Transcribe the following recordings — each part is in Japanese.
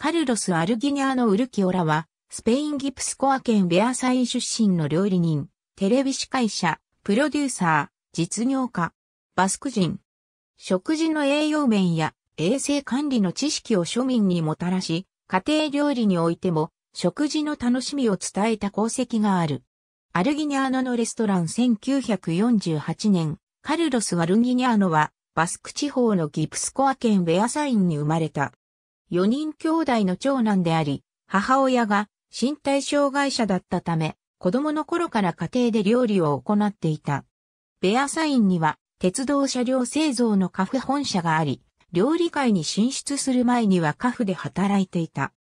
カルロス・アルギニャーノ・ウルキオラは、スペインギプスコア県ベアサイン出身の料理人、テレビ司会者、プロデューサー、実業家、バスク人。食事の栄養面や衛生管理の知識を庶民にもたらし、家庭料理においても食事の楽しみを伝えた功績がある。アルギニャーノのレストラン1948年、カルロス・アルギニャーノはバスク地方のギプスコア県ベアサインに生まれた。4人兄弟の長男であり、母親が身体障害者だったため、子供の頃から家庭で料理を行っていた。ベアサインには鉄道車両製造のカフ本社があり、料理界に進出する前にはカフで働いていた。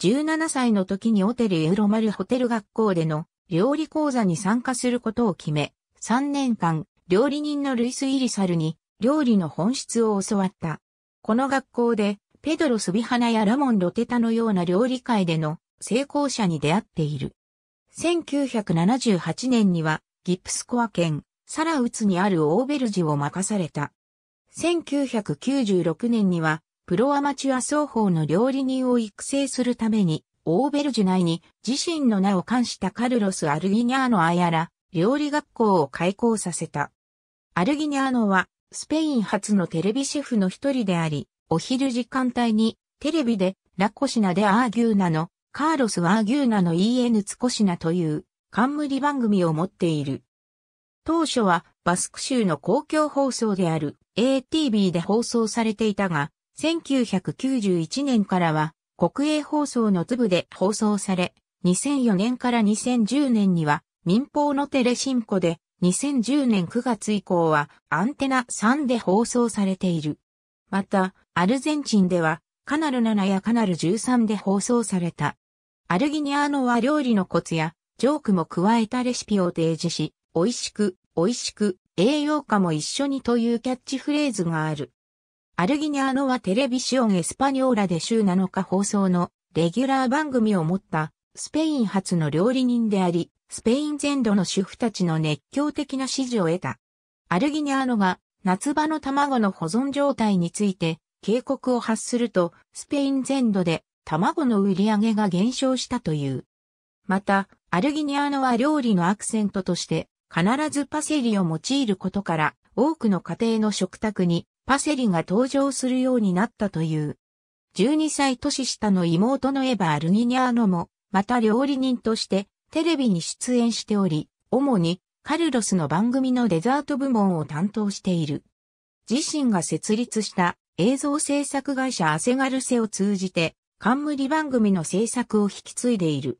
17歳の時にオテルエウロマルホテル学校での料理講座に参加することを決め、3年間料理人のルイス・イリサルに料理の本質を教わった。この学校でペドロ・スビハナやラモン・ロテタのような料理界での成功者に出会っている。1978年にはギプスコア県サラウツにあるオーベルジを任された。1996年にはプロアマチュア双方の料理人を育成するためにオーベルジュ内に自身の名を冠したカルロス・アルギニャーノ・アヤラ料理学校を開校させた。アルギニャーノはスペイン初のテレビシェフの一人であり、お昼時間帯に、テレビで、ラコシナでアーギューナの、カーロスアーギューナの EN ツコシナという、冠番組を持っている。当初は、バスク州の公共放送である ATB で放送されていたが、1991年からは、国営放送の粒で放送され、2004年から2010年には、民放のテレシンコで、2010年9月以降は、アンテナ3で放送されている。また、アルゼンチンでは、カナル7やカナル13で放送された。アルギニアーノは料理のコツや、ジョークも加えたレシピを提示し、美味しく、美味しく、栄養価も一緒にというキャッチフレーズがある。アルギニアーノはテレビシオンエスパニョーラで週7日放送のレギュラー番組を持ったスペイン初の料理人であり、スペイン全土の主婦たちの熱狂的な支持を得た。アルギニアーノが夏場の卵の保存状態について警告を発すると、スペイン全土で卵の売り上げが減少したという。また、アルギニアーノは料理のアクセントとして、必ずパセリを用いることから、多くの家庭の食卓にパセリが登場するようになったという。12歳年下の妹のエヴァ・アルギニアーノも、また料理人としてテレビに出演しており、主にカルロスの番組のデザート部門を担当している。自身が設立した映像制作会社アセガルセを通じて、冠番組の制作を引き継いでいる。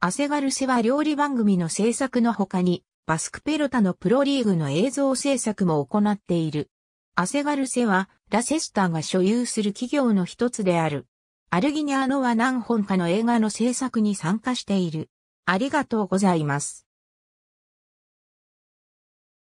アセガルセは料理番組の制作の他に、バスクペロタのプロリーグの映像制作も行っている。アセガルセは、ラセスターが所有する企業の一つである。アルギニアーノは何本かの映画の制作に参加している。ありがとうございます。